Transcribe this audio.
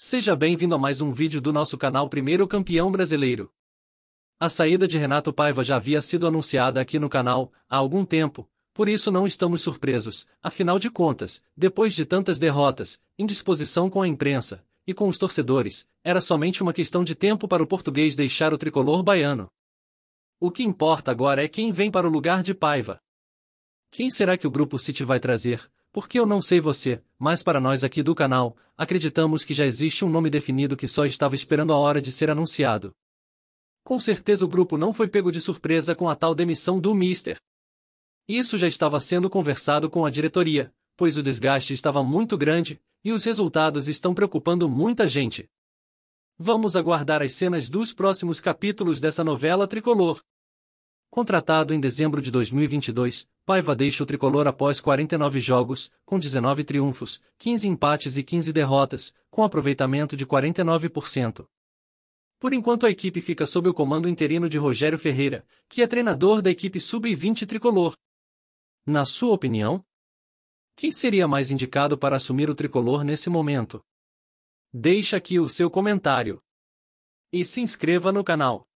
Seja bem-vindo a mais um vídeo do nosso canal Primeiro Campeão Brasileiro. A saída de Renato Paiva já havia sido anunciada aqui no canal há algum tempo, por isso não estamos surpresos, afinal de contas, depois de tantas derrotas, indisposição com a imprensa e com os torcedores, era somente uma questão de tempo para o português deixar o tricolor baiano. O que importa agora é quem vem para o lugar de Paiva. Quem será que o grupo City vai trazer, porque eu não sei você, mas para nós aqui do canal, acreditamos que já existe um nome definido que só estava esperando a hora de ser anunciado. Com certeza o grupo não foi pego de surpresa com a tal demissão do Mister. Isso já estava sendo conversado com a diretoria, pois o desgaste estava muito grande e os resultados estão preocupando muita gente. Vamos aguardar as cenas dos próximos capítulos dessa novela tricolor. Contratado em dezembro de 2022, Paiva deixa o tricolor após 49 jogos, com 19 triunfos, 15 empates e 15 derrotas, com aproveitamento de 49%. Por enquanto a equipe fica sob o comando interino de Rogério Ferreira, que é treinador da equipe sub-20 tricolor. Na sua opinião, quem seria mais indicado para assumir o tricolor nesse momento? Deixe aqui o seu comentário e se inscreva no canal.